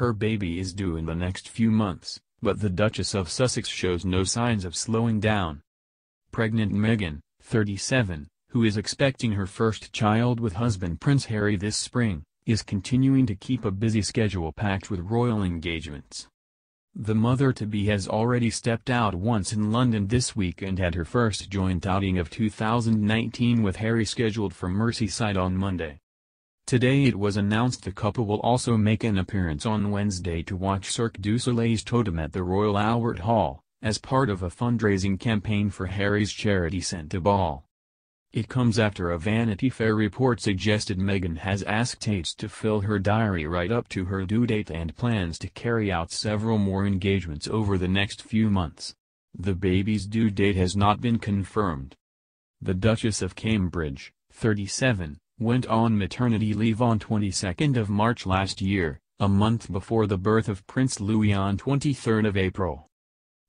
Her baby is due in the next few months, but the Duchess of Sussex shows no signs of slowing down. Pregnant Meghan, 37, who is expecting her first child with husband Prince Harry this spring, is continuing to keep a busy schedule packed with royal engagements. The mother-to-be has already stepped out once in London this week and had her first joint outing of 2019 with Harry scheduled for Merseyside on Monday. Today it was announced the couple will also make an appearance on Wednesday to watch Cirque du Soleil's Totem at the Royal Albert Hall, as part of a fundraising campaign for Harry's charity Santa Ball. It comes after a Vanity Fair report suggested Meghan has asked Tates to fill her diary right up to her due date and plans to carry out several more engagements over the next few months. The baby's due date has not been confirmed. The Duchess of Cambridge, 37, went on maternity leave on 22nd of March last year, a month before the birth of Prince Louis on 23rd of April.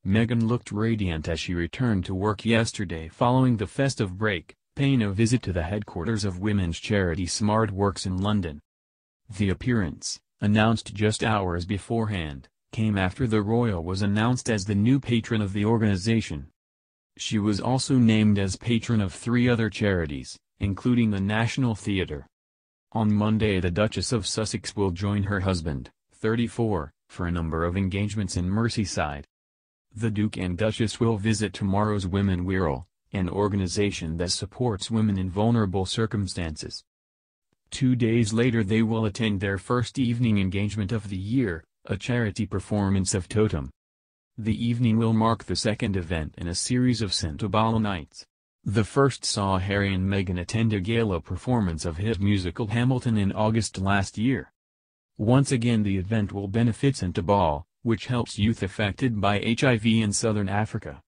Meghan looked radiant as she returned to work yesterday following the festive break, paying a visit to the headquarters of women's charity Smart Works in London. The appearance, announced just hours beforehand, came after the royal was announced as the new patron of the organization. She was also named as patron of three other charities, including the National Theatre. On Monday the Duchess of Sussex will join her husband, 34, for a number of engagements in Merseyside. The Duke and Duchess will visit tomorrow's Women Wirral, an organization that supports women in vulnerable circumstances. Two days later they will attend their first evening engagement of the year, a charity performance of Totem. The evening will mark the second event in a series of Santa Bala nights. The first saw Harry and Meghan attend a gala performance of hit musical Hamilton in August last year. Once again the event will benefit Centabal, which helps youth affected by HIV in southern Africa.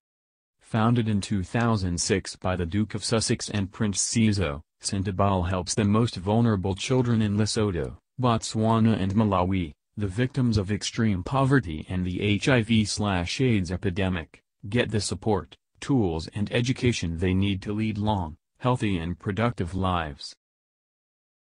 Founded in 2006 by the Duke of Sussex and Prince Sizo, Centabal helps the most vulnerable children in Lesotho, Botswana and Malawi, the victims of extreme poverty and the HIV-AIDS epidemic, get the support, tools and education they need to lead long, healthy and productive lives.